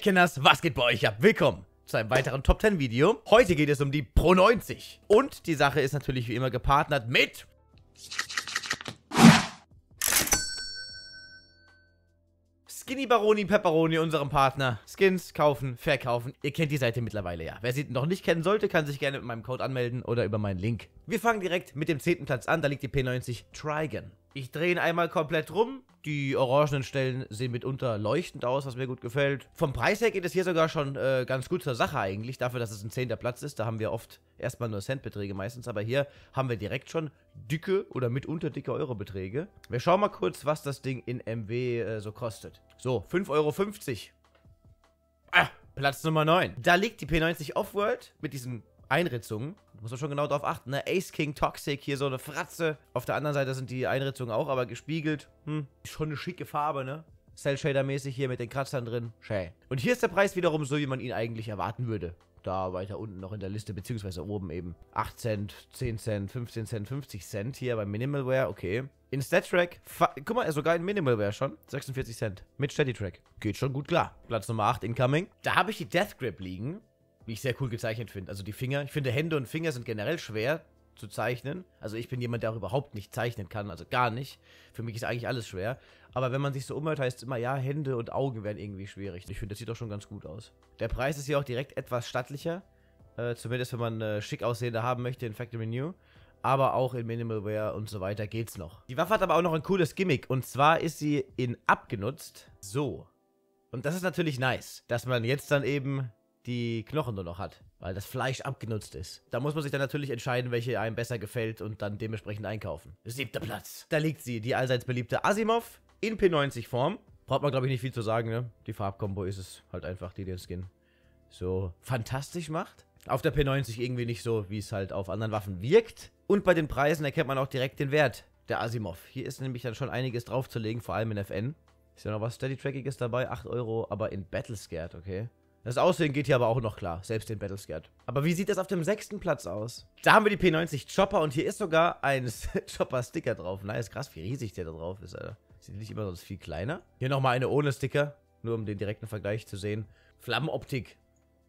Kinders, was geht bei euch ab? Willkommen zu einem weiteren Top 10 Video. Heute geht es um die Pro 90. Und die Sache ist natürlich wie immer gepartnert mit... Skinny Baroni Pepperoni, unserem Partner. Skins kaufen, verkaufen. Ihr kennt die Seite mittlerweile ja. Wer sie noch nicht kennen sollte, kann sich gerne mit meinem Code anmelden oder über meinen Link. Wir fangen direkt mit dem 10. Platz an. Da liegt die P90 Trigon. Ich drehe ihn einmal komplett rum. Die orangenen Stellen sehen mitunter leuchtend aus, was mir gut gefällt. Vom Preis her geht es hier sogar schon äh, ganz gut zur Sache eigentlich, dafür, dass es ein zehnter Platz ist. Da haben wir oft erstmal nur Centbeträge meistens, aber hier haben wir direkt schon dicke oder mitunter dicke Eurobeträge. Wir schauen mal kurz, was das Ding in MW äh, so kostet. So, 5,50 Euro. Ah, Platz Nummer 9. Da liegt die P90 Offworld mit diesem Einritzungen. Muss man schon genau drauf achten, ne? Ace King Toxic, hier so eine Fratze. Auf der anderen Seite sind die Einritzungen auch, aber gespiegelt. Hm, schon eine schicke Farbe, ne? Cell Shader mäßig hier mit den Kratzern drin. Schä. Und hier ist der Preis wiederum so, wie man ihn eigentlich erwarten würde. Da weiter unten noch in der Liste, beziehungsweise oben eben. 8 Cent, 10 Cent, 15 Cent, 50 Cent hier bei Minimalware, okay. In Stat-Track, guck mal, sogar in Minimalware schon, 46 Cent. Mit Steady-Track. Geht schon gut klar. Platz Nummer 8, Incoming. Da habe ich die Death Grip liegen wie ich sehr cool gezeichnet finde. Also die Finger, ich finde Hände und Finger sind generell schwer zu zeichnen. Also ich bin jemand, der überhaupt nicht zeichnen kann, also gar nicht. Für mich ist eigentlich alles schwer. Aber wenn man sich so umhört, heißt es immer, ja, Hände und Augen werden irgendwie schwierig. Ich finde, das sieht doch schon ganz gut aus. Der Preis ist hier auch direkt etwas stattlicher. Äh, zumindest wenn man äh, schick aussehende haben möchte in Factory New. Aber auch in Minimalware und so weiter geht's noch. Die Waffe hat aber auch noch ein cooles Gimmick. Und zwar ist sie in abgenutzt so. Und das ist natürlich nice, dass man jetzt dann eben die Knochen nur noch hat, weil das Fleisch abgenutzt ist. Da muss man sich dann natürlich entscheiden, welche einem besser gefällt und dann dementsprechend einkaufen. Siebter Platz. Da liegt sie, die allseits beliebte Asimov in P90-Form. Braucht man, glaube ich, nicht viel zu sagen, ne? Die Farbkombo ist es halt einfach, die den Skin so fantastisch macht. Auf der P90 irgendwie nicht so, wie es halt auf anderen Waffen wirkt. Und bei den Preisen erkennt man auch direkt den Wert der Asimov. Hier ist nämlich dann schon einiges draufzulegen, vor allem in FN. Ist ja noch was Steady-Trackiges dabei, 8 Euro, aber in Battle Scared, okay. Das Aussehen geht hier aber auch noch klar, selbst den Battlescat. Aber wie sieht das auf dem sechsten Platz aus? Da haben wir die P90 Chopper und hier ist sogar ein Chopper-Sticker drauf. Nice, krass, wie riesig der da drauf ist, Alter. Sind die nicht immer sonst viel kleiner? Hier nochmal eine ohne Sticker, nur um den direkten Vergleich zu sehen. Flammenoptik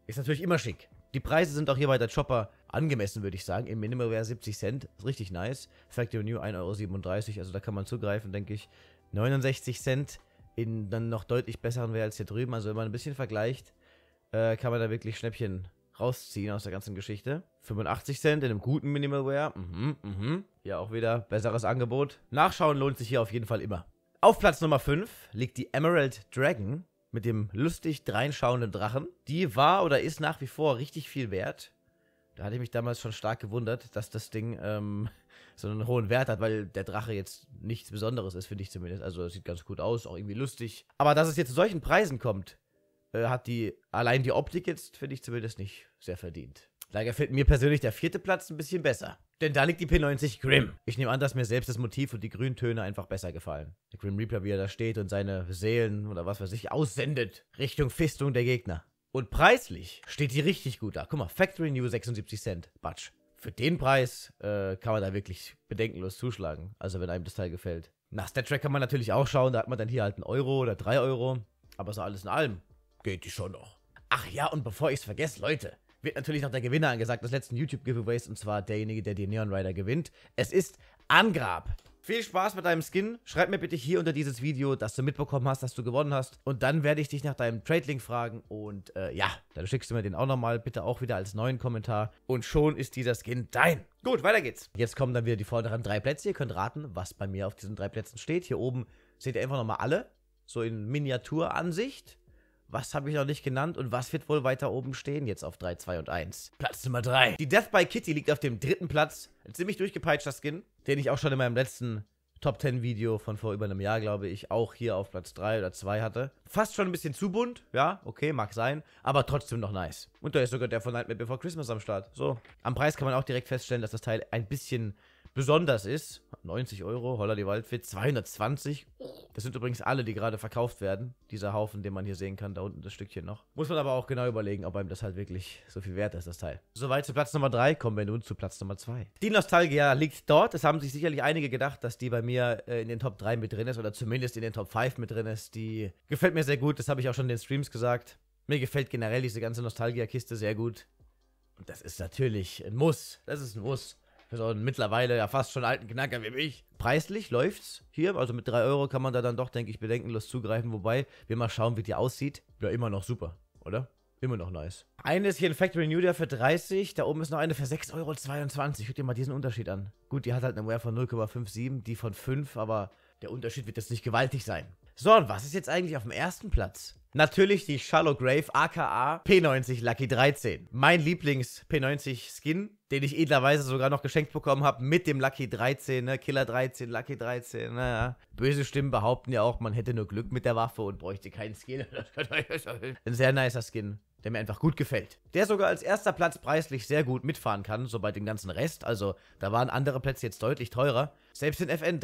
ist natürlich immer schick. Die Preise sind auch hier bei der Chopper angemessen, würde ich sagen. Im Minimalware 70 Cent, ist richtig nice. Factory New 1,37 Euro, also da kann man zugreifen, denke ich. 69 Cent in dann noch deutlich besseren wäre als hier drüben, also wenn man ein bisschen vergleicht äh, kann man da wirklich Schnäppchen rausziehen aus der ganzen Geschichte. 85 Cent in einem guten Minimalware. Mhm, mhm. Ja, auch wieder besseres Angebot. Nachschauen lohnt sich hier auf jeden Fall immer. Auf Platz Nummer 5 liegt die Emerald Dragon mit dem lustig dreinschauenden Drachen. Die war oder ist nach wie vor richtig viel wert. Da hatte ich mich damals schon stark gewundert, dass das Ding ähm, so einen hohen Wert hat, weil der Drache jetzt nichts Besonderes ist, finde ich zumindest. Also sieht ganz gut aus, auch irgendwie lustig. Aber dass es hier zu solchen Preisen kommt, äh, hat die, allein die Optik jetzt, finde ich zumindest nicht sehr verdient. Leider fällt mir persönlich der vierte Platz ein bisschen besser. Denn da liegt die P90 Grim. Ich nehme an, dass mir selbst das Motiv und die Grüntöne einfach besser gefallen. Der Grim Reaper, wie er da steht und seine Seelen oder was weiß ich aussendet Richtung Fistung der Gegner. Und preislich steht die richtig gut da. Guck mal, Factory New 76 Cent. Batsch. Für den Preis äh, kann man da wirklich bedenkenlos zuschlagen. Also wenn einem das Teil gefällt. Nach Track kann man natürlich auch schauen. Da hat man dann hier halt einen Euro oder drei Euro. Aber so alles in allem Geht die schon noch. Ach ja, und bevor ich es vergesse, Leute, wird natürlich noch der Gewinner angesagt des letzten YouTube-Giveaways und zwar derjenige, der die Neon Rider gewinnt. Es ist Angrab. Viel Spaß mit deinem Skin. Schreib mir bitte hier unter dieses Video, dass du mitbekommen hast, dass du gewonnen hast. Und dann werde ich dich nach deinem Trade-Link fragen. Und äh, ja, dann schickst du mir den auch nochmal, bitte auch wieder als neuen Kommentar. Und schon ist dieser Skin dein. Gut, weiter geht's. Jetzt kommen dann wieder die vorderen drei Plätze. Ihr könnt raten, was bei mir auf diesen drei Plätzen steht. Hier oben seht ihr einfach nochmal alle. So in Miniaturansicht. Was habe ich noch nicht genannt und was wird wohl weiter oben stehen jetzt auf 3, 2 und 1? Platz Nummer 3. Die Death by Kitty liegt auf dem dritten Platz. Ein ziemlich durchgepeitschter Skin, den ich auch schon in meinem letzten Top 10 Video von vor über einem Jahr, glaube ich, auch hier auf Platz 3 oder 2 hatte. Fast schon ein bisschen zu bunt, ja, okay, mag sein, aber trotzdem noch nice. Und da ist sogar der von Nightmare Before Christmas am Start. So. Am Preis kann man auch direkt feststellen, dass das Teil ein bisschen besonders ist, 90 Euro, Holla die Waldfit, 220. Das sind übrigens alle, die gerade verkauft werden. Dieser Haufen, den man hier sehen kann, da unten das Stückchen noch. Muss man aber auch genau überlegen, ob einem das halt wirklich so viel wert ist, das Teil. Soweit zu Platz Nummer 3, kommen wir nun zu Platz Nummer 2. Die Nostalgia liegt dort. Es haben sich sicherlich einige gedacht, dass die bei mir äh, in den Top 3 mit drin ist oder zumindest in den Top 5 mit drin ist. Die gefällt mir sehr gut, das habe ich auch schon in den Streams gesagt. Mir gefällt generell diese ganze Nostalgia-Kiste sehr gut. Und das ist natürlich ein Muss. Das ist ein Muss so einen mittlerweile ja fast schon alten Knacker wie mich. Preislich läuft's hier, also mit 3 Euro kann man da dann doch, denke ich, bedenkenlos zugreifen, wobei wir mal schauen, wie die aussieht. Ja, immer noch super, oder? Immer noch nice. Eine ist hier in Factory New Day für 30, da oben ist noch eine für 6,22 Euro. Hört dir mal diesen Unterschied an. Gut, die hat halt eine Wear von 0,57, die von 5, aber der Unterschied wird jetzt nicht gewaltig sein. So, und was ist jetzt eigentlich auf dem ersten Platz? Natürlich die Shallow Grave aka P90 Lucky 13. Mein Lieblings P90 Skin, den ich edlerweise sogar noch geschenkt bekommen habe mit dem Lucky 13, ne? Killer 13, Lucky 13, naja. Ne? Böse Stimmen behaupten ja auch, man hätte nur Glück mit der Waffe und bräuchte keinen Skin. Ein sehr nicer Skin der mir einfach gut gefällt. Der sogar als erster Platz preislich sehr gut mitfahren kann, so bei dem ganzen Rest. Also da waren andere Plätze jetzt deutlich teurer. Selbst in FN 3,45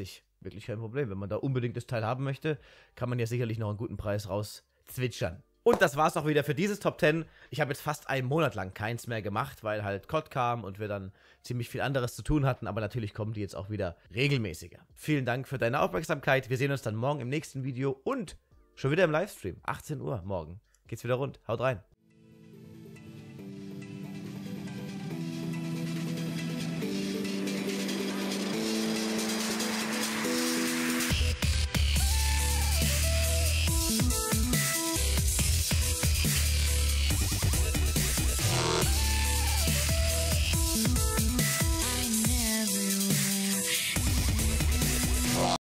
Euro. Wirklich kein Problem. Wenn man da unbedingt das Teil haben möchte, kann man ja sicherlich noch einen guten Preis rauszwitschern. Und das war's auch wieder für dieses Top 10. Ich habe jetzt fast einen Monat lang keins mehr gemacht, weil halt COD kam und wir dann ziemlich viel anderes zu tun hatten, aber natürlich kommen die jetzt auch wieder regelmäßiger. Vielen Dank für deine Aufmerksamkeit. Wir sehen uns dann morgen im nächsten Video und schon wieder im Livestream, 18 Uhr morgen geht's wieder rund. Haut rein.